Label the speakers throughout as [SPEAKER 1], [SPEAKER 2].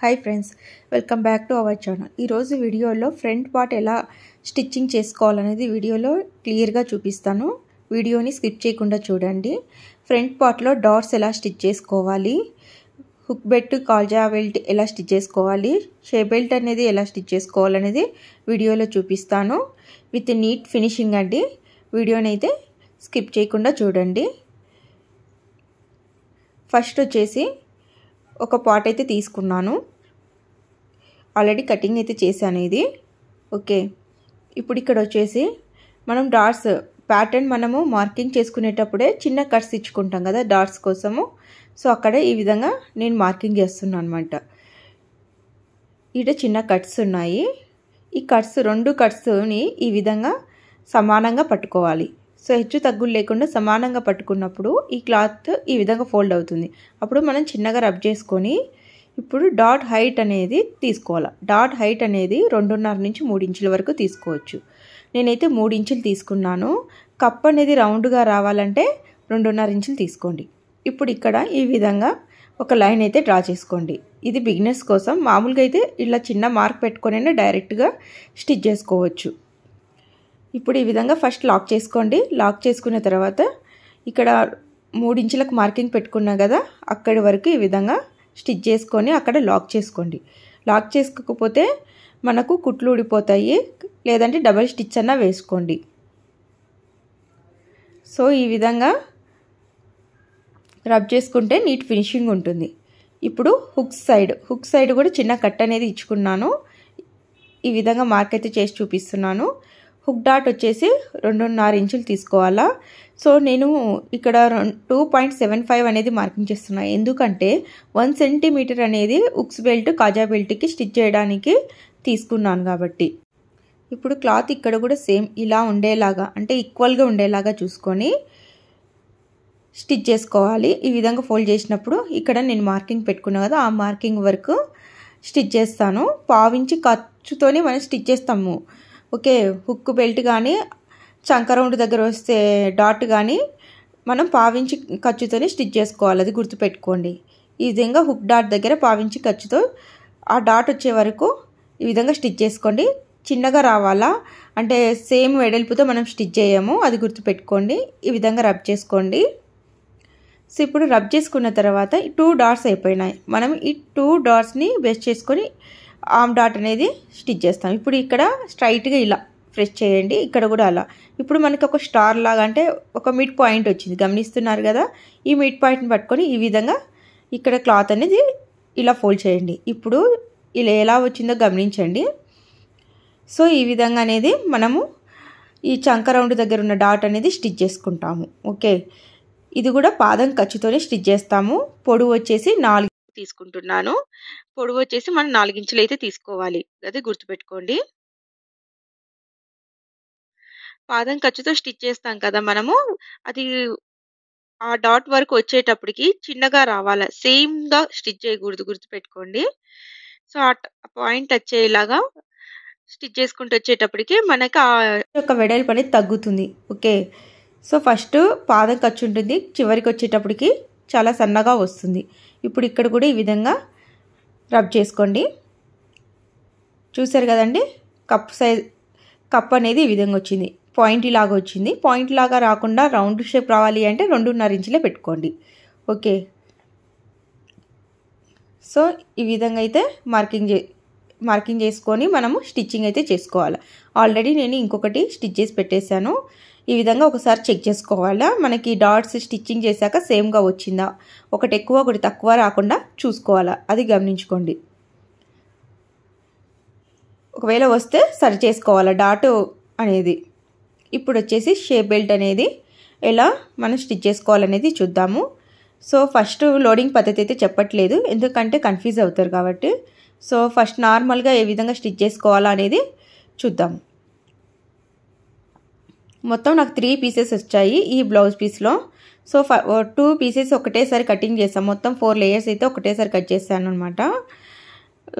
[SPEAKER 1] hi friends welcome back to our channel ఈరోజు వీడియోలో front part ఎలా స్టిచ్చింగ్ చేసుకోవాలనేది వీడియోలో క్లియర్గా చూపిస్తాను వీడియోని స్కిప్ చేయకుండా చూడండి ఫ్రంట్ పార్ట్లో డార్స్ ఎలా స్టిచ్ చేసుకోవాలి హుక్ బెల్ట్ కాల్జా బెల్ట్ ఎలా స్టిచ్ చేసుకోవాలి షే బెల్ట్ అనేది ఎలా స్టిచ్ చేసుకోవాలనేది వీడియోలో చూపిస్తాను విత్ నీట్ ఫినిషింగ్ అండి వీడియోని అయితే స్కిప్ చేయకుండా చూడండి ఫస్ట్ వచ్చేసి ఒక పాట్ అయితే తీసుకున్నాను ఆల్రెడీ కటింగ్ అయితే చేశాను ఇది ఓకే ఇప్పుడు ఇక్కడ వచ్చేసి మనం డాట్స్ ప్యాటర్న్ మనము మార్కింగ్ చేసుకునేటప్పుడే చిన్న కట్స్ ఇచ్చుకుంటాం కదా డాట్స్ కోసము సో అక్కడే ఈ విధంగా నేను మార్కింగ్ చేస్తున్నాను అనమాట ఇక్కడ చిన్న కట్స్ ఉన్నాయి ఈ కట్స్ రెండు కట్స్ని ఈ విధంగా సమానంగా పట్టుకోవాలి సో హెచ్చు తగ్గులు లేకుండా సమానంగా పట్టుకున్నప్పుడు ఈ క్లాత్ ఈ విధంగా ఫోల్డ్ అవుతుంది అప్పుడు మనం చిన్నగా రబ్ చేసుకొని ఇప్పుడు డాట్ హైట్ అనేది తీసుకోవాలి డాట్ హైట్ అనేది రెండున్నర నుంచి మూడు ఇంచుల వరకు తీసుకోవచ్చు నేనైతే మూడు ఇంచులు తీసుకున్నాను కప్ అనేది రౌండ్గా రావాలంటే రెండున్నర ఇంచులు తీసుకోండి ఇప్పుడు ఇక్కడ ఈ విధంగా ఒక లైన్ అయితే డ్రా చేసుకోండి ఇది బిగినర్స్ కోసం మామూలుగా అయితే ఇలా చిన్న మార్క్ పెట్టుకునే డైరెక్ట్గా స్టిచ్ చేసుకోవచ్చు ఇప్పుడు ఈ విధంగా ఫస్ట్ లాక్ చేసుకోండి లాక్ చేసుకున్న తర్వాత ఇక్కడ మూడించులకు మార్కింగ్ పెట్టుకున్నా కదా అక్కడి వరకు ఈ విధంగా స్టిచ్ చేసుకొని అక్కడ లాక్ చేసుకోండి లాక్ చేసుకోకపోతే మనకు కుట్లు ఊడిపోతాయి లేదంటే డబల్ స్టిచ్ అన్న వేసుకోండి సో ఈ విధంగా రబ్ చేసుకుంటే నీట్ ఫినిషింగ్ ఉంటుంది ఇప్పుడు హుక్ సైడ్ హుక్ సైడ్ కూడా చిన్న కట్ అనేది ఇచ్చుకున్నాను ఈ విధంగా మార్క్ అయితే చేసి చూపిస్తున్నాను హుక్ డాట్ వచ్చేసి రెండున్నర ఇంచులు తీసుకోవాలా సో నేను ఇక్కడ టూ పాయింట్ సెవెన్ ఫైవ్ అనేది మార్కింగ్ చేస్తున్నాను ఎందుకంటే వన్ సెంటీమీటర్ అనేది ఉక్స్ బెల్ట్ కాజా బెల్ట్కి స్టిచ్ చేయడానికి తీసుకున్నాను కాబట్టి ఇప్పుడు క్లాత్ ఇక్కడ కూడా సేమ్ ఇలా ఉండేలాగా అంటే ఈక్వల్గా ఉండేలాగా చూసుకొని స్టిచ్ చేసుకోవాలి ఈ విధంగా ఫోల్డ్ చేసినప్పుడు ఇక్కడ నేను మార్కింగ్ పెట్టుకున్నా కదా ఆ మార్కింగ్ వరకు స్టిచ్ చేస్తాను పావించి ఖర్చుతోనే మనం స్టిచ్ చేస్తాము ఓకే హుక్ బెల్ట్ కానీ రౌండ్ దగ్గర వస్తే డాట్ కానీ మనం పావించి ఖర్చుతోనే స్టిచ్ చేసుకోవాలి అది గుర్తుపెట్టుకోండి ఈ విధంగా హుక్ డాట్ దగ్గర పావించి ఖర్చుతో ఆ డాట్ వచ్చే వరకు ఈ విధంగా స్టిచ్ చేసుకోండి చిన్నగా రావాలా అంటే సేమ్ వెడల్పుతో మనం స్టిచ్ చేయము అది గుర్తుపెట్టుకోండి ఈ విధంగా రబ్ చేసుకోండి సో ఇప్పుడు రబ్ చేసుకున్న తర్వాత టూ డాట్స్ అయిపోయినాయి మనం ఈ టూ డాట్స్ని వేస్ట్ చేసుకొని ఆమ్ డాట్ అనేది స్టిచ్ చేస్తాం ఇప్పుడు ఇక్కడ స్ట్రైట్గా ఇలా ప్రెస్ చేయండి ఇక్కడ కూడా అలా ఇప్పుడు మనకి ఒక స్టార్ లాగా అంటే ఒక మిడ్ పాయింట్ వచ్చింది గమనిస్తున్నారు కదా ఈ మిడ్ పాయింట్ని పట్టుకొని ఈ విధంగా ఇక్కడ క్లాత్ అనేది ఇలా ఫోల్డ్ చేయండి ఇప్పుడు ఇలా ఎలా వచ్చిందో గమనించండి సో ఈ విధంగా అనేది మనము ఈ చంక రౌండ్ దగ్గర ఉన్న డాట్ అనేది స్టిచ్ చేసుకుంటాము ఓకే ఇది కూడా పాదం ఖర్చుతోనే స్టిచ్ చేస్తాము పొడువు వచ్చేసి నాలుగు తీసుకుంటున్నాను పొడవు వచ్చేసి మనం నాలుగించులు అయితే తీసుకోవాలి అది గుర్తుపెట్టుకోండి పాదం ఖర్చుతో స్టిచ్ చేస్తాం కదా మనము అది ఆ డాట్ వరకు వచ్చేటప్పటికి చిన్నగా రావాలి సేమ్గా స్టిచ్ చేయకూడదు గుర్తుపెట్టుకోండి సో ఆ పాయింట్ టచ్ అయ్యేలాగా స్టిచ్ చేసుకుంటూ వచ్చేటప్పటికి మనకి ఆ యొక్క వెడల్పు అనేది తగ్గుతుంది ఓకే సో ఫస్ట్ పాదం ఖర్చు ఉంటుంది చివరికి వచ్చేటప్పటికి చాలా సన్నగా వస్తుంది ఇప్పుడు ఇక్కడ కూడా ఈ విధంగా రబ్ చేసుకోండి చూసారు కదండి కప్ సైజ్ కప్ అనేది ఈ విధంగా వచ్చింది పాయింట్ లాగా వచ్చింది పాయింట్ లాగా రాకుండా రౌండ్ షేప్ రావాలి అంటే రెండున్నర ఇంచులే పెట్టుకోండి ఓకే సో ఈ విధంగా అయితే మార్కింగ్ చే మార్కింగ్ చేసుకొని మనము స్టిచ్చింగ్ అయితే చేసుకోవాలి ఆల్రెడీ నేను ఇంకొకటి స్టిచ్ చేసి పెట్టేశాను ఈ విధంగా ఒకసారి చెక్ చేసుకోవాలా మనకి డాట్స్ స్టిచ్చింగ్ చేశాక సేమ్గా వచ్చిందా ఒకటి ఎక్కువ ఒకటి తక్కువ రాకుండా చూసుకోవాలా అది గమనించుకోండి ఒకవేళ వస్తే సరి చేసుకోవాలా డాట్ అనేది ఇప్పుడు వచ్చేసి షేప్ బెల్ట్ అనేది ఎలా మనం స్టిచ్ చేసుకోవాలనేది చూద్దాము సో ఫస్ట్ లోడింగ్ పద్ధతి అయితే చెప్పట్లేదు ఎందుకంటే కన్ఫ్యూజ్ అవుతారు కాబట్టి సో ఫస్ట్ నార్మల్గా ఏ విధంగా స్టిచ్ చేసుకోవాలా అనేది చూద్దాము మొత్తం నాకు త్రీ పీసెస్ వచ్చాయి ఈ బ్లౌజ్ పీస్లో సో టూ పీసెస్ ఒకటేసారి కటింగ్ చేస్తాం మొత్తం ఫోర్ లేయర్స్ అయితే ఒకటేసారి కట్ చేస్తాను అనమాట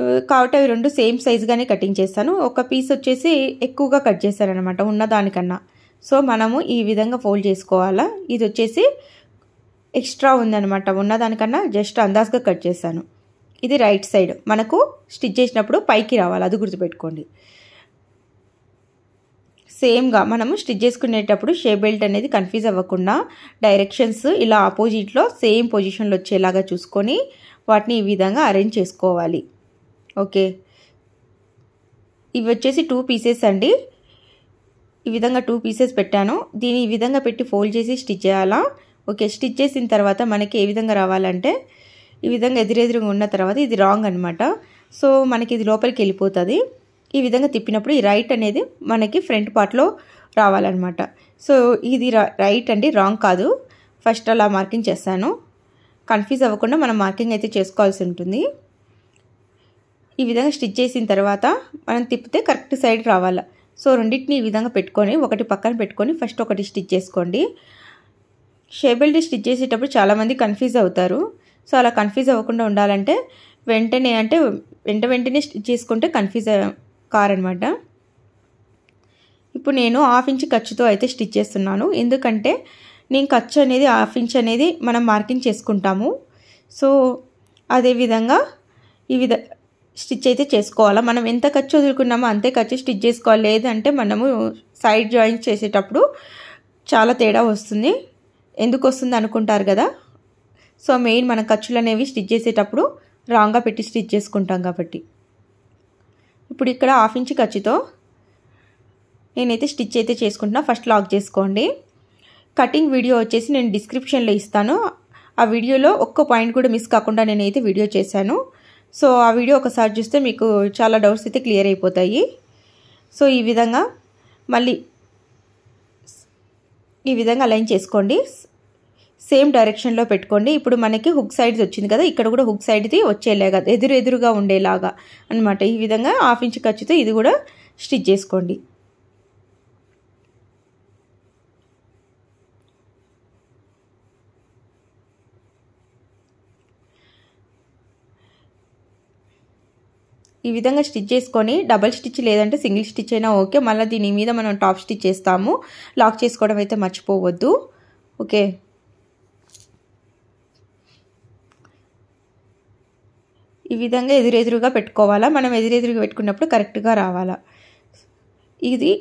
[SPEAKER 1] uh, కాబట్టి అవి రెండు సేమ్ సైజుగానే కటింగ్ చేస్తాను ఒక పీస్ వచ్చేసి ఎక్కువగా కట్ చేశాను అనమాట సో మనము ఈ విధంగా ఫోల్డ్ చేసుకోవాలా ఇది వచ్చేసి ఎక్స్ట్రా ఉందనమాట ఉన్నదానికన్నా జస్ట్ అందాజుగా కట్ చేస్తాను ఇది రైట్ సైడ్ మనకు స్టిచ్ చేసినప్పుడు పైకి రావాలి అది గుర్తుపెట్టుకోండి సేమ్గా మనము స్టిచ్ చేసుకునేటప్పుడు షేప్ బెల్ట్ అనేది కన్ఫ్యూజ్ అవ్వకుండా డైరెక్షన్స్ ఇలా ఆపోజిట్లో సేమ్ పొజిషన్లో వచ్చేలాగా చూసుకొని వాటిని ఈ విధంగా అరేంజ్ చేసుకోవాలి ఓకే ఇవి వచ్చేసి టూ పీసెస్ అండి ఈ విధంగా టూ పీసెస్ పెట్టాను దీన్ని ఈ విధంగా పెట్టి ఫోల్డ్ చేసి స్టిచ్ చేయాలా ఓకే స్టిచ్ చేసిన తర్వాత మనకి ఏ విధంగా రావాలంటే ఈ విధంగా ఎదురెదురుగా ఉన్న తర్వాత ఇది రాంగ్ అనమాట సో మనకి ఇది లోపలికి వెళ్ళిపోతుంది ఈ విధంగా తిప్పినప్పుడు ఈ రైట్ అనేది మనకి ఫ్రంట్ పార్ట్లో రావాలన్నమాట సో ఇది రైట్ అండి రాంగ్ కాదు ఫస్ట్ అలా మార్కింగ్ చేస్తాను కన్ఫ్యూజ్ అవ్వకుండా మనం మార్కింగ్ అయితే చేసుకోవాల్సి ఉంటుంది ఈ విధంగా స్టిచ్ చేసిన తర్వాత మనం తిప్పితే కరెక్ట్ సైడ్ రావాలి సో రెండింటిని ఈ విధంగా పెట్టుకొని ఒకటి పక్కన పెట్టుకొని ఫస్ట్ ఒకటి స్టిచ్ చేసుకోండి షేబెల్ట్ స్టిచ్ చేసేటప్పుడు చాలామంది కన్ఫ్యూజ్ అవుతారు సో అలా కన్ఫ్యూజ్ అవ్వకుండా ఉండాలంటే వెంటనే అంటే వెంట వెంటనే స్టిచ్ చేసుకుంటే కన్ఫ్యూజ్ పార్ అనమాట ఇప్పుడు నేను హాఫ్ ఇంచ్ ఖర్చుతో అయితే స్టిచ్ చేస్తున్నాను ఎందుకంటే నేను ఖర్చు అనేది హాఫ్ ఇంచ్ అనేది మనం మార్కింగ్ చేసుకుంటాము సో అదేవిధంగా ఈ విధ స్టిచ్ అయితే చేసుకోవాలా మనం ఎంత ఖర్చు వదులుకున్నామో అంతే ఖర్చు స్టిచ్ చేసుకోవాలి లేదంటే మనము సైడ్ జాయింట్ చేసేటప్పుడు చాలా తేడా వస్తుంది ఎందుకు వస్తుంది అనుకుంటారు కదా సో మెయిన్ మన ఖర్చులు అనేవి స్టిచ్ చేసేటప్పుడు రాంగ్గా పెట్టి స్టిచ్ చేసుకుంటాం కాబట్టి ఇప్పుడు ఇక్కడ హాఫ్ ఇంచ్ ఖర్చుతో నేనైతే స్టిచ్ అయితే చేసుకుంటున్నా ఫస్ట్ లాక్ చేసుకోండి కటింగ్ వీడియో వచ్చేసి నేను డిస్క్రిప్షన్లో ఇస్తాను ఆ వీడియోలో ఒక్క పాయింట్ కూడా మిస్ కాకుండా నేనైతే వీడియో చేశాను సో ఆ వీడియో ఒకసారి చూస్తే మీకు చాలా డౌట్స్ అయితే క్లియర్ అయిపోతాయి సో ఈ విధంగా మళ్ళీ ఈ విధంగా అలైన్ చేసుకోండి సేమ్ డైరెక్షన్లో పెట్టుకోండి ఇప్పుడు మనకి హుక్ సైడ్స్ వచ్చింది కదా ఇక్కడ కూడా హుక్ సైడ్ది వచ్చేలాగా ఎదురెదురుగా ఉండేలాగా అనమాట ఈ విధంగా హాఫ్ ఇంచ్ ఖర్చుతో ఇది కూడా స్టిచ్ చేసుకోండి ఈ విధంగా స్టిచ్ చేసుకొని డబల్ స్టిచ్ లేదంటే సింగిల్ స్టిచ్ అయినా ఓకే మళ్ళీ దీని మీద మనం టాప్ స్టిచ్ చేస్తాము లాక్ చేసుకోవడం అయితే మర్చిపోవద్దు ఓకే ఈ విధంగా ఎదురెదురుగా పెట్టుకోవాలా మనం ఎదురెదురుగా పెట్టుకున్నప్పుడు కరెక్ట్గా రావాలా ఇది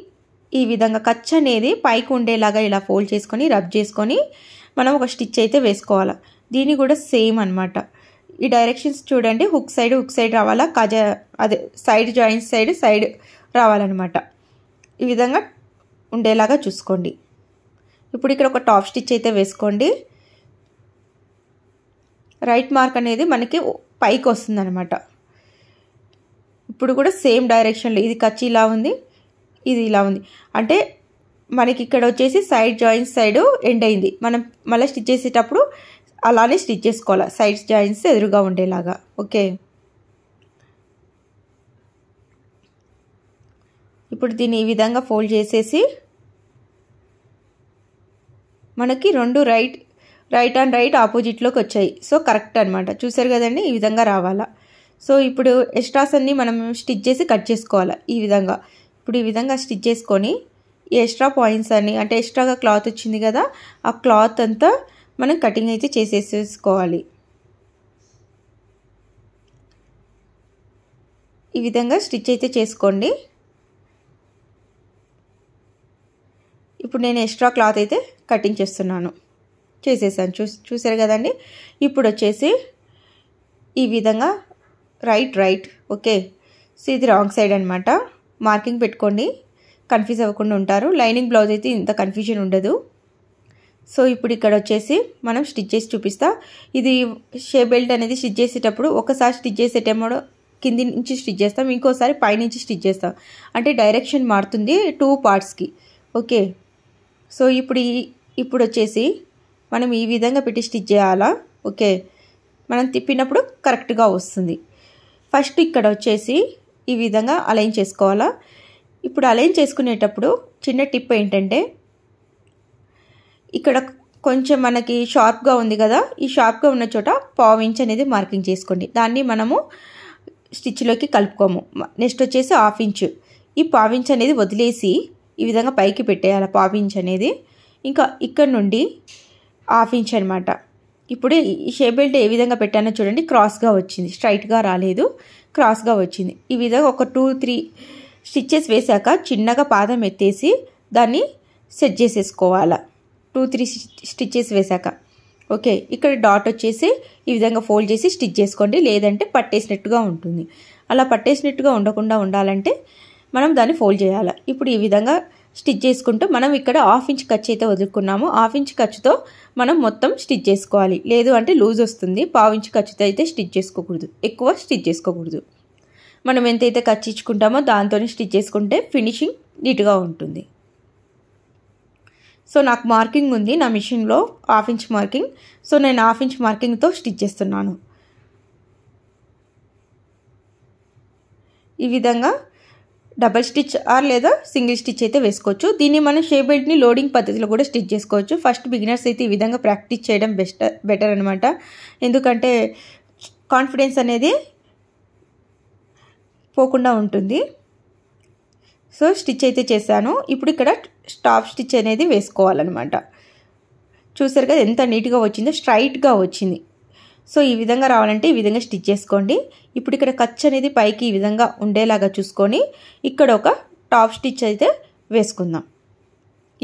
[SPEAKER 1] ఈ విధంగా కచ్ అనేది పైకి ఉండేలాగా ఇలా ఫోల్డ్ చేసుకొని రబ్ చేసుకొని మనం ఒక స్టిచ్ అయితే వేసుకోవాలా దీని కూడా సేమ్ అనమాట ఈ డైరెక్షన్స్ చూడండి హుక్ సైడ్ హుక్ సైడ్ రావాలా కజ అదే సైడ్ జాయింట్ సైడ్ సైడ్ రావాలన్నమాట ఈ విధంగా ఉండేలాగా చూసుకోండి ఇప్పుడు ఇక్కడ ఒక టాప్ స్టిచ్ అయితే వేసుకోండి రైట్ మార్క్ అనేది మనకి పైకి వస్తుందన్నమాట ఇప్పుడు కూడా సేమ్ డైరెక్షన్లో ఇది ఖర్చు ఇలా ఉంది ఇది ఇలా ఉంది అంటే మనకి ఇక్కడ వచ్చేసి సైడ్ జాయింట్స్ సైడ్ ఎండ్ అయింది మనం మళ్ళీ స్టిచ్ చేసేటప్పుడు అలానే స్టిచ్ చేసుకోవాలి సైడ్స్ జాయింట్స్ ఎదురుగా ఉండేలాగా ఓకే ఇప్పుడు దీన్ని ఈ విధంగా ఫోల్డ్ చేసేసి మనకి రెండు రైట్ రైట్ అండ్ రైట్ ఆపోజిట్లోకి వచ్చాయి సో కరెక్ట్ అనమాట చూసారు కదండి ఈ విధంగా రావాలా సో ఇప్పుడు ఎక్స్ట్రాస్ అన్ని మనం స్టిచ్ చేసి కట్ చేసుకోవాలి ఈ విధంగా ఇప్పుడు ఈ విధంగా స్టిచ్ చేసుకొని ఈ ఎక్స్ట్రా పాయింట్స్ అన్ని అంటే ఎక్స్ట్రాగా క్లాత్ వచ్చింది కదా ఆ క్లాత్ అంతా మనం కటింగ్ అయితే చేసేసేసుకోవాలి ఈ విధంగా స్టిచ్ అయితే చేసుకోండి ఇప్పుడు నేను ఎక్స్ట్రా క్లాత్ అయితే కటింగ్ చేస్తున్నాను చేసేసాను చూ చూసారు కదండి ఇప్పుడు వచ్చేసి ఈ విధంగా రైట్ రైట్ ఓకే సో ఇది రాంగ్ సైడ్ అనమాట మార్కింగ్ పెట్టుకోండి కన్ఫ్యూజ్ అవ్వకుండా ఉంటారు లైనింగ్ బ్లౌజ్ అయితే ఇంత కన్ఫ్యూజన్ ఉండదు సో ఇప్పుడు ఇక్కడ వచ్చేసి మనం స్టిచ్ చేసి చూపిస్తా ఇది షే బెల్ట్ అనేది స్టిచ్ చేసేటప్పుడు ఒకసారి స్టిచ్ చేసేటప్పుడు కింది నుంచి స్టిచ్ చేస్తాం ఇంకోసారి పైనుంచి స్టిచ్ చేస్తాం అంటే డైరెక్షన్ మారుతుంది టూ పార్ట్స్కి ఓకే సో ఇప్పుడు ఇప్పుడు వచ్చేసి మనం ఈ విధంగా పెట్టి స్టిచ్ చేయాలా ఓకే మనం తిప్పినప్పుడు కరెక్ట్గా వస్తుంది ఫస్ట్ ఇక్కడ వచ్చేసి ఈ విధంగా అలైన్ చేసుకోవాలా ఇప్పుడు అలైన్ చేసుకునేటప్పుడు చిన్న టిప్ ఏంటంటే ఇక్కడ కొంచెం మనకి షార్ప్గా ఉంది కదా ఈ షార్ప్గా ఉన్న చోట పావు ఇంచ్ అనేది మార్కింగ్ చేసుకోండి దాన్ని మనము స్టిచ్లోకి కలుపుకోము నెక్స్ట్ వచ్చేసి హాఫ్ ఇంచ్ ఈ పావు ఇంచ్ అనేది వదిలేసి ఈ విధంగా పైకి పెట్టేయాలి పావు ఇంచ్ అనేది ఇంకా ఇక్కడ నుండి హాఫ్ ఇంచ్ అనమాట ఇప్పుడు ఈ షేప్ బెల్ట్ ఏ విధంగా పెట్టానో చూడండి క్రాస్గా వచ్చింది స్ట్రైట్గా రాలేదు క్రాస్గా వచ్చింది ఈ విధంగా ఒక టూ త్రీ స్టిచ్చెస్ వేశాక చిన్నగా పాదం ఎత్తేసి దాన్ని సెట్ చేసేసుకోవాలా టూ త్రీ స్టిచ్చెస్ వేశాక ఓకే ఇక్కడ డాట్ వచ్చేసి ఈ విధంగా ఫోల్డ్ చేసి స్టిచ్ చేసుకోండి లేదంటే పట్టేసినట్టుగా ఉంటుంది అలా పట్టేసినట్టుగా ఉండకుండా ఉండాలంటే మనం దాన్ని ఫోల్డ్ చేయాలి ఇప్పుడు ఈ విధంగా స్టిచ్ చేసుకుంటూ మనం ఇక్కడ హాఫ్ ఇంచ్ ఖర్చు అయితే వదులుకున్నాము హాఫ్ ఇంచ్ ఖర్చుతో మనం మొత్తం స్టిచ్ చేసుకోవాలి లేదు అంటే లూజ్ వస్తుంది పావు ఇంచ్ ఖర్చుతో అయితే స్టిచ్ చేసుకోకూడదు ఎక్కువ స్టిచ్ చేసుకోకూడదు మనం ఎంతైతే ఖర్చు ఇచ్చుకుంటామో దాంతోనే స్టిచ్ చేసుకుంటే ఫినిషింగ్ నీట్గా ఉంటుంది సో నాకు మార్కింగ్ ఉంది నా మిషన్లో హాఫ్ ఇంచ్ మార్కింగ్ సో నేను హాఫ్ ఇంచ్ మార్కింగ్తో స్టిచ్ చేస్తున్నాను ఈ విధంగా డబల్ స్టిచ్ ఆర్ లేదా సింగిల్ స్టిచ్ అయితే వేసుకోవచ్చు దీన్ని మనం షే బెల్ట్ని లోడింగ్ పద్ధతిలో కూడా స్టిచ్ చేసుకోవచ్చు ఫస్ట్ బిగినర్స్ అయితే ఈ విధంగా ప్రాక్టీస్ చేయడం బెస్ట్ బెటర్ అనమాట ఎందుకంటే కాన్ఫిడెన్స్ అనేది పోకుండా ఉంటుంది సో స్టిచ్ అయితే చేశాను ఇప్పుడు ఇక్కడ స్టాప్ స్టిచ్ అనేది వేసుకోవాలన్నమాట చూసారు కదా ఎంత నీట్గా వచ్చిందో స్ట్రైట్గా వచ్చింది సో ఈ విధంగా రావాలంటే ఈ విధంగా స్టిచ్ చేసుకోండి ఇప్పుడు ఇక్కడ ఖర్చు అనేది పైకి ఈ విధంగా ఉండేలాగా చూసుకొని ఇక్కడ ఒక టాప్ స్టిచ్ అయితే వేసుకుందాం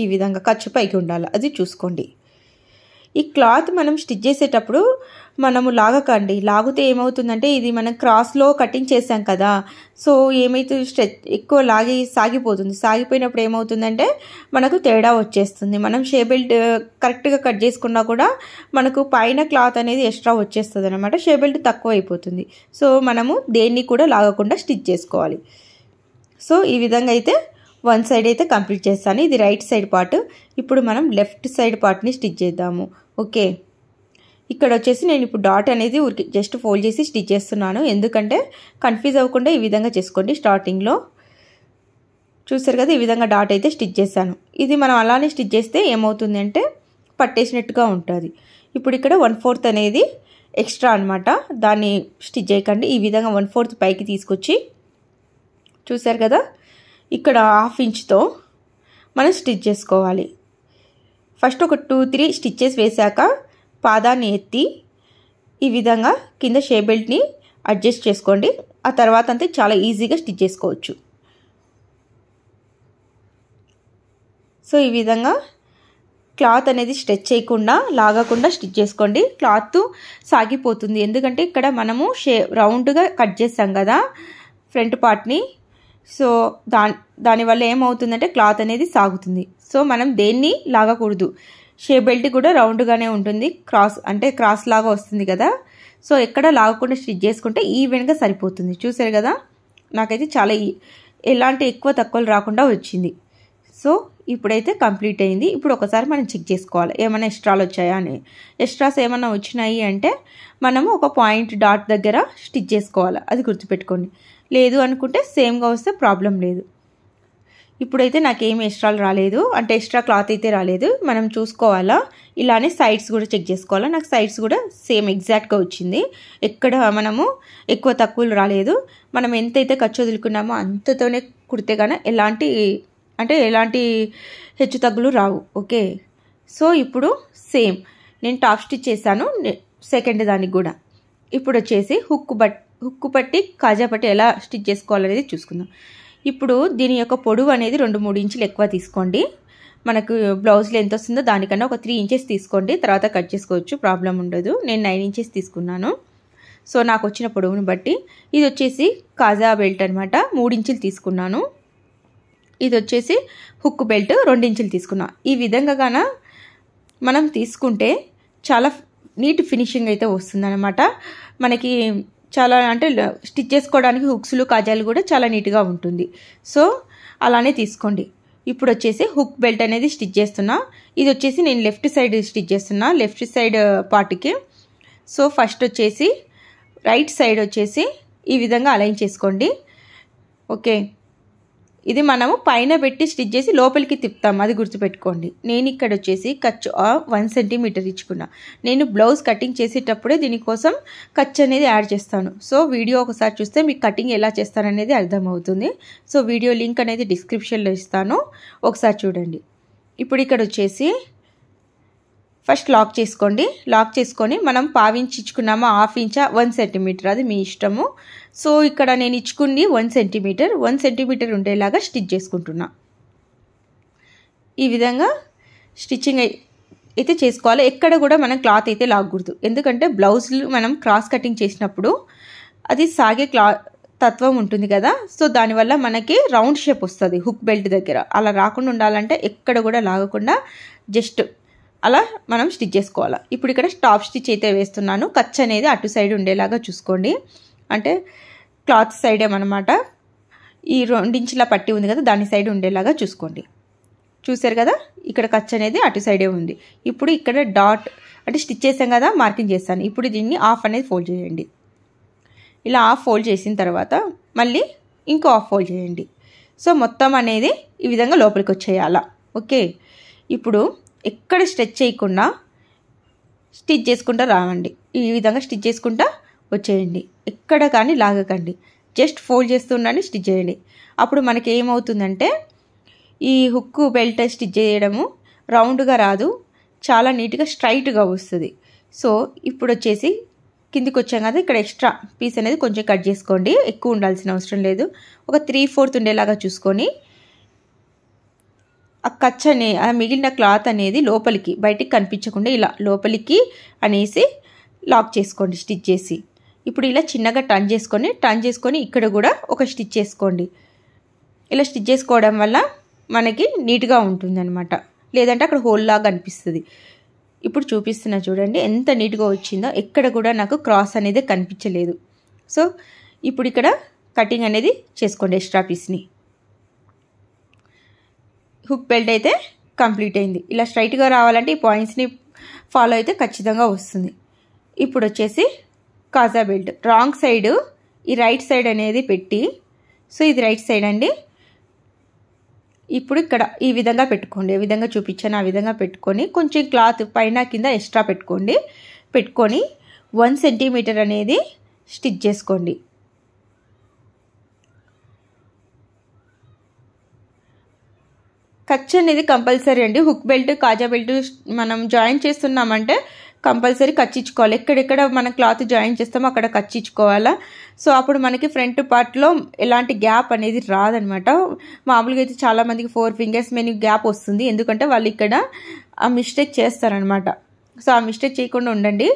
[SPEAKER 1] ఈ విధంగా ఖర్చు పైకి ఉండాలి అది చూసుకోండి ఈ క్లాత్ మనం స్టిచ్ చేసేటప్పుడు మనము లాగకండి లాగితే ఏమవుతుందంటే ఇది మనం క్రాస్లో కటింగ్ చేసాం కదా సో ఏమైతే స్ట్రెచ్ ఎక్కువ లాగి సాగిపోతుంది సాగిపోయినప్పుడు ఏమవుతుందంటే మనకు తేడా వచ్చేస్తుంది మనం షేబెల్ట్ కరెక్ట్గా uh, కట్ చేసుకున్నా కూడా మనకు పైన క్లాత్ అనేది ఎక్స్ట్రా వచ్చేస్తుంది అనమాట షేబెల్ట్ తక్కువ అయిపోతుంది సో మనము దేన్ని కూడా లాగకుండా స్టిచ్ చేసుకోవాలి సో ఈ విధంగా అయితే వన్ సైడ్ అయితే కంప్లీట్ చేస్తాను ఇది రైట్ సైడ్ పార్ట్ ఇప్పుడు మనం లెఫ్ట్ సైడ్ పార్ట్ని స్టిచ్ చేద్దాము ఓకే ఇక్కడ వచ్చేసి నేను ఇప్పుడు డాట్ అనేది ఊరికి జస్ట్ ఫోల్డ్ చేసి స్టిచ్ చేస్తున్నాను ఎందుకంటే కన్ఫ్యూజ్ అవ్వకుండా ఈ విధంగా చేసుకోండి స్టార్టింగ్లో చూసారు కదా ఈ విధంగా డాట్ అయితే స్టిచ్ చేశాను ఇది మనం అలానే స్టిచ్ చేస్తే ఏమవుతుంది అంటే పట్టేసినట్టుగా ఉంటుంది ఇప్పుడు ఇక్కడ వన్ ఫోర్త్ అనేది ఎక్స్ట్రా అనమాట దాన్ని స్టిచ్ చేయకండి ఈ విధంగా వన్ ఫోర్త్ పైకి తీసుకొచ్చి చూసారు కదా ఇక్కడ హాఫ్ ఇంచ్తో మనం స్టిచ్ చేసుకోవాలి ఫస్ట్ ఒక టూ త్రీ స్టిచ్చెస్ వేశాక పాదాన్ని ఎత్తి ఈ విధంగా కింద షే బెల్ట్ని అడ్జస్ట్ చేసుకోండి ఆ తర్వాత అంతే చాలా ఈజీగా స్టిచ్ చేసుకోవచ్చు సో ఈ విధంగా క్లాత్ అనేది స్ట్రెచ్ చేయకుండా లాగకుండా స్టిచ్ చేసుకోండి క్లాత్ సాగిపోతుంది ఎందుకంటే ఇక్కడ మనము షే రౌండ్గా కట్ చేసాం కదా ఫ్రంట్ పార్ట్ని సో దా దానివల్ల ఏమవుతుందంటే క్లాత్ అనేది సాగుతుంది సో మనం దేన్ని లాగకూడదు షే బెల్ట్ కూడా రౌండ్గానే ఉంటుంది క్రాస్ అంటే క్రాస్ లాగా వస్తుంది కదా సో ఎక్కడ లాగకుండా స్టిచ్ చేసుకుంటే ఈవెన్గా సరిపోతుంది చూసారు కదా నాకైతే చాలా ఎలాంటి ఎక్కువ తక్కువలు రాకుండా వచ్చింది సో ఇప్పుడైతే కంప్లీట్ అయింది ఇప్పుడు ఒకసారి మనం చెక్ చేసుకోవాలి ఏమైనా ఎక్స్ట్రాలు వచ్చాయా అని ఎక్స్ట్రాస్ ఏమైనా వచ్చినాయి అంటే మనము ఒక పాయింట్ డాట్ దగ్గర స్టిచ్ చేసుకోవాలి అది గుర్తుపెట్టుకోండి లేదు అనుకుంటే సేమ్గా వస్తే ప్రాబ్లం లేదు ఇప్పుడైతే నాకు ఏం ఎక్స్ట్రాలు రాలేదు అంటే ఎక్స్ట్రా క్లాత్ అయితే రాలేదు మనం చూసుకోవాలా ఇలానే సైడ్స్ కూడా చెక్ చేసుకోవాలా నాకు సైడ్స్ కూడా సేమ్ ఎగ్జాక్ట్గా వచ్చింది ఎక్కడ మనము ఎక్కువ తక్కువలు రాలేదు మనం ఎంతైతే ఖర్చు వదులుకున్నామో అంతతోనే కుడితే కానీ ఎలాంటి అంటే ఎలాంటి హెచ్చు తగ్గులు రావు ఓకే సో ఇప్పుడు సేమ్ నేను టాప్ స్టిచ్ చేశాను సెకండ్ దానికి కూడా ఇప్పుడు వచ్చేసి హుక్ బట్ హుక్కు పట్టి కాజా పట్టి ఎలా స్టిచ్ చేసుకోవాలనేది చూసుకుందాం ఇప్పుడు దీని యొక్క పొడవు అనేది రెండు మూడు ఇంచులు ఎక్కువ తీసుకోండి మనకు బ్లౌజ్లో ఎంత వస్తుందో దానికన్నా ఒక త్రీ ఇంచెస్ తీసుకోండి తర్వాత కట్ చేసుకోవచ్చు ప్రాబ్లం ఉండదు నేను నైన్ ఇంచెస్ తీసుకున్నాను సో నాకు వచ్చిన పొడవుని బట్టి ఇది వచ్చేసి కాజా బెల్ట్ అనమాట ఇంచులు తీసుకున్నాను ఇది వచ్చేసి హుక్ బెల్ట్ ఇంచులు తీసుకున్నా ఈ విధంగాన మనం తీసుకుంటే చాలా నీట్ ఫినిషింగ్ అయితే వస్తుందన్నమాట మనకి చాలా అంటే స్టిచ్ చేసుకోవడానికి హుక్స్లు కాజాలు కూడా చాలా నీట్గా ఉంటుంది సో అలానే తీసుకోండి ఇప్పుడు వచ్చేసి హుక్ బెల్ట్ అనేది స్టిచ్ చేస్తున్నా ఇది వచ్చేసి నేను లెఫ్ట్ సైడ్ స్టిచ్ చేస్తున్నా లెఫ్ట్ సైడ్ పార్ట్కి సో ఫస్ట్ వచ్చేసి రైట్ సైడ్ వచ్చేసి ఈ విధంగా అలైన్ చేసుకోండి ఓకే ఇది మనము పైన పెట్టి స్టిచ్ చేసి లోపలికి తిప్పుతాం అది గుర్తుపెట్టుకోండి నేను ఇక్కడ వచ్చేసి ఖర్చు వన్ సెంటీమీటర్ ఇచ్చుకున్నా నేను బ్లౌజ్ కటింగ్ చేసేటప్పుడే దీనికోసం ఖర్చు అనేది యాడ్ చేస్తాను సో వీడియో ఒకసారి చూస్తే మీకు కటింగ్ ఎలా చేస్తాననేది అర్థమవుతుంది సో వీడియో లింక్ అనేది డిస్క్రిప్షన్లో ఇస్తాను ఒకసారి చూడండి ఇప్పుడు ఇక్కడ వచ్చేసి ఫస్ట్ లాక్ చేసుకోండి లాక్ చేసుకొని మనం పావించుకున్నామా హాఫ్ ఇంచా వన్ సెంటీమీటర్ అది మీ ఇష్టము సో ఇక్కడ నేను ఇచ్చుకుంది వన్ సెంటీమీటర్ వన్ సెంటీమీటర్ ఉండేలాగా స్టిచ్ చేసుకుంటున్నా ఈ విధంగా స్టిచ్చింగ్ అయితే చేసుకోవాలి ఎక్కడ కూడా మనం క్లాత్ అయితే లాగకూడదు ఎందుకంటే బ్లౌజ్లు మనం క్రాస్ కటింగ్ చేసినప్పుడు అది సాగే క్లా తత్వం ఉంటుంది కదా సో దానివల్ల మనకి రౌండ్ షేప్ వస్తుంది హుక్ బెల్ట్ దగ్గర అలా రాకుండా ఉండాలంటే ఎక్కడ కూడా లాగకుండా జస్ట్ అలా మనం స్టిచ్ చేసుకోవాలి ఇప్పుడు ఇక్కడ స్టాప్ స్టిచ్ అయితే వేస్తున్నాను ఖర్చు అనేది అటు సైడ్ ఉండేలాగా చూసుకోండి అంటే క్లాత్ సైడ్ ఏమన్నమాట ఈ రెండించిలా పట్టి ఉంది కదా దాని సైడ్ ఉండేలాగా చూసుకోండి చూసారు కదా ఇక్కడ ఖర్చు అనేది అటు సైడే ఉంది ఇప్పుడు ఇక్కడ డాట్ అంటే స్టిచ్ చేసాం కదా మార్కింగ్ చేస్తాను ఇప్పుడు దీన్ని ఆఫ్ అనేది ఫోల్డ్ చేయండి ఇలా ఆఫ్ ఫోల్డ్ చేసిన తర్వాత మళ్ళీ ఇంకో ఆఫ్ ఫోల్డ్ చేయండి సో మొత్తం అనేది ఈ విధంగా లోపలికి వచ్చేయాలా ఓకే ఇప్పుడు ఎక్కడ స్ట్రెచ్ చేయకుండా స్టిచ్ చేసుకుంటా రావండి ఈ విధంగా స్టిచ్ చేసుకుంటా వచ్చేయండి ఎక్కడ కానీ లాగకండి జస్ట్ ఫోల్డ్ చేస్తున్నాను స్టిచ్ చేయండి అప్పుడు మనకి ఏమవుతుందంటే ఈ హుక్ బెల్ట్ స్టిచ్ చేయడము రౌండ్గా రాదు చాలా నీట్గా స్ట్రైట్గా వస్తుంది సో ఇప్పుడు వచ్చేసి కిందికి వచ్చాం కదా ఇక్కడ ఎక్స్ట్రా పీస్ అనేది కొంచెం కట్ చేసుకోండి ఎక్కువ ఉండాల్సిన అవసరం లేదు ఒక త్రీ ఫోర్త్ ఉండేలాగా చూసుకొని ఆ కచ్చ అనే ఆ మిగిలిన క్లాత్ అనేది లోపలికి బయటికి కనిపించకుండా ఇలా లోపలికి అనేసి లాక్ చేసుకోండి స్టిచ్ చేసి ఇప్పుడు ఇలా చిన్నగా టర్న్ చేసుకొని టర్న్ చేసుకొని ఇక్కడ కూడా ఒక స్టిచ్ చేసుకోండి ఇలా స్టిచ్ చేసుకోవడం వల్ల మనకి నీట్గా ఉంటుందన్నమాట లేదంటే అక్కడ హోల్ లాగా అనిపిస్తుంది ఇప్పుడు చూపిస్తున్నా చూడండి ఎంత నీట్గా వచ్చిందో ఎక్కడ కూడా నాకు క్రాస్ అనేది కనిపించలేదు సో ఇప్పుడు ఇక్కడ కటింగ్ అనేది చేసుకోండి ఎక్స్ట్రా పీస్ని హుక్ బెల్ట్ అయితే కంప్లీట్ అయింది ఇలా స్ట్రైట్గా రావాలంటే ఈ పాయింట్స్ని ఫాలో అయితే ఖచ్చితంగా వస్తుంది ఇప్పుడు వచ్చేసి కాజా బెల్ట్ రాంగ్ సైడ్ ఈ రైట్ సైడ్ అనేది పెట్టి సో ఇది రైట్ సైడ్ అండి ఇప్పుడు ఇక్కడ ఈ విధంగా పెట్టుకోండి ఏ విధంగా చూపించాను ఆ విధంగా పెట్టుకొని కొంచెం క్లాత్ పైన కింద ఎక్స్ట్రా పెట్టుకోండి పెట్టుకొని వన్ సెంటీమీటర్ అనేది స్టిచ్ చేసుకోండి ఖర్చు అనేది కంపల్సరీ అండి హుక్ బెల్ట్ కాజా బెల్ట్ మనం జాయిన్ చేస్తున్నామంటే కంపల్సరీ కచ్చిచ్చుకోవాలి ఎక్కడెక్కడ మనం క్లాత్ జాయిన్ చేస్తామో అక్కడ కచ్చిచ్చుకోవాలా సో అప్పుడు మనకి ఫ్రంట్ పార్ట్లో ఎలాంటి గ్యాప్ అనేది రాదనమాట మామూలుగా అయితే చాలామందికి ఫోర్ ఫింగర్స్ మెనీ గ్యాప్ వస్తుంది ఎందుకంటే వాళ్ళు ఇక్కడ ఆ మిస్టేక్ చేస్తారనమాట సో ఆ మిస్టేక్ చేయకుండా ఉండండి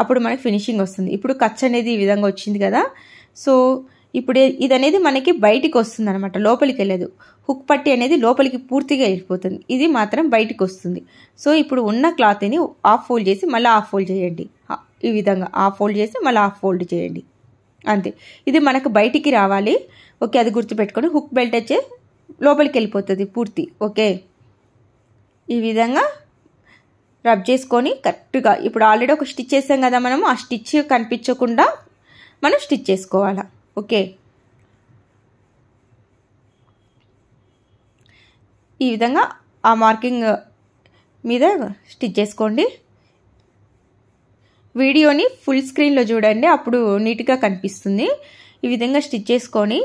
[SPEAKER 1] అప్పుడు మనకి ఫినిషింగ్ వస్తుంది ఇప్పుడు కచ్ అనేది ఈ విధంగా వచ్చింది కదా సో ఇప్పుడు ఇది అనేది మనకి బయటికి వస్తుంది అనమాట లోపలికి వెళ్ళదు హుక్ పట్టి అనేది లోపలికి పూర్తిగా వెళ్ళిపోతుంది ఇది మాత్రం బయటికి వస్తుంది సో ఇప్పుడు ఉన్న క్లాత్ని ఆఫ్ ఫోల్డ్ చేసి మళ్ళీ ఆఫ్ ఫోల్డ్ చేయండి ఈ విధంగా ఆఫ్ ఫోల్డ్ చేసి మళ్ళీ ఆఫ్ ఫోల్డ్ చేయండి అంతే ఇది మనకు బయటికి రావాలి ఓకే అది గుర్తుపెట్టుకొని హుక్ బెల్ట్ వచ్చే లోపలికి వెళ్ళిపోతుంది పూర్తి ఓకే ఈ విధంగా రబ్ చేసుకొని కరెక్ట్గా ఇప్పుడు ఆల్రెడీ ఒక స్టిచ్ చేసాం కదా మనము ఆ స్టిచ్ కనిపించకుండా మనం స్టిచ్ చేసుకోవాలి ఓకే ఈ విధంగా ఆ మార్కింగ్ మీద స్టిచ్ చేసుకోండి వీడియోని ఫుల్ స్క్రీన్లో చూడండి అప్పుడు నీట్గా కనిపిస్తుంది ఈ విధంగా స్టిచ్ చేసుకొని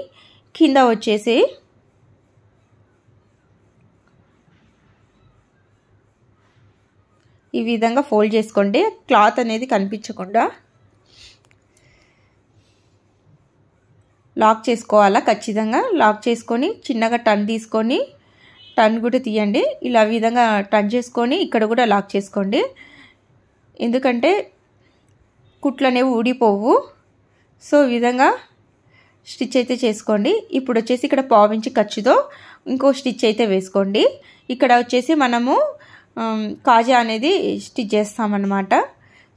[SPEAKER 1] కింద వచ్చేసి ఈ విధంగా ఫోల్డ్ చేసుకోండి క్లాత్ అనేది కనిపించకుండా లాక్ చేసుకోవాలా ఖచ్చితంగా లాక్ చేసుకొని చిన్నగా టన్ తీసుకొని టన్ కూడా తీయండి ఇలా విధంగా టన్ చేసుకొని ఇక్కడ కూడా లాక్ చేసుకోండి ఎందుకంటే కుట్లు అనేవి ఊడిపోవు సో విధంగా స్టిచ్ అయితే చేసుకోండి ఇప్పుడు వచ్చేసి ఇక్కడ పావించి ఖర్చుతో ఇంకో స్టిచ్ అయితే వేసుకోండి ఇక్కడ వచ్చేసి మనము కాజా అనేది స్టిచ్ చేస్తామన్నమాట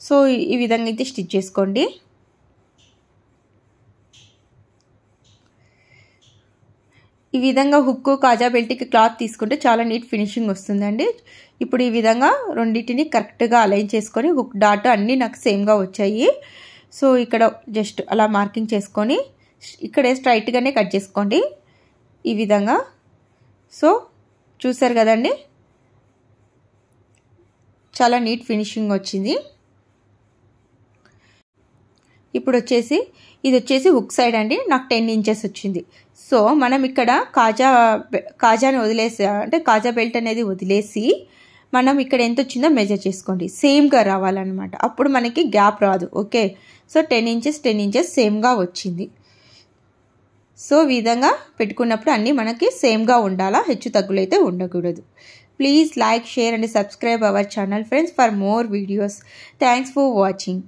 [SPEAKER 1] సో ఈ విధంగా అయితే స్టిచ్ చేసుకోండి ఈ విధంగా హుక్కు కాజా బెల్ట్కి క్లాత్ తీసుకుంటే చాలా నీట్ ఫినిషింగ్ వస్తుందండి ఇప్పుడు ఈ విధంగా రెండింటిని కరెక్ట్గా అలైన్ చేసుకొని హుక్ డాట్ అన్నీ నాకు సేమ్గా వచ్చాయి సో ఇక్కడ జస్ట్ అలా మార్కింగ్ చేసుకొని ఇక్కడే స్ట్రైట్గానే కట్ చేసుకోండి ఈ విధంగా సో చూసారు కదండి చాలా నీట్ ఫినిషింగ్ వచ్చింది ఇప్పుడు వచ్చేసి ఇది వచ్చేసి ఉక్ సైడ్ అండి నాకు టెన్ ఇంచెస్ వచ్చింది సో మనం ఇక్కడ కాజా కాజాని వదిలేసి అంటే కాజా బెల్ట్ అనేది వదిలేసి మనం ఇక్కడ ఎంత వచ్చిందో మెజర్ చేసుకోండి సేమ్గా రావాలన్నమాట అప్పుడు మనకి గ్యాప్ రాదు okay so ten inches ten inches సేమ్గా వచ్చింది సో విధంగా పెట్టుకున్నప్పుడు అన్నీ మనకి సేమ్గా ఉండాలా హెచ్చు తగ్గులైతే ఉండకూడదు please like share and subscribe our channel friends for more videos thanks for watching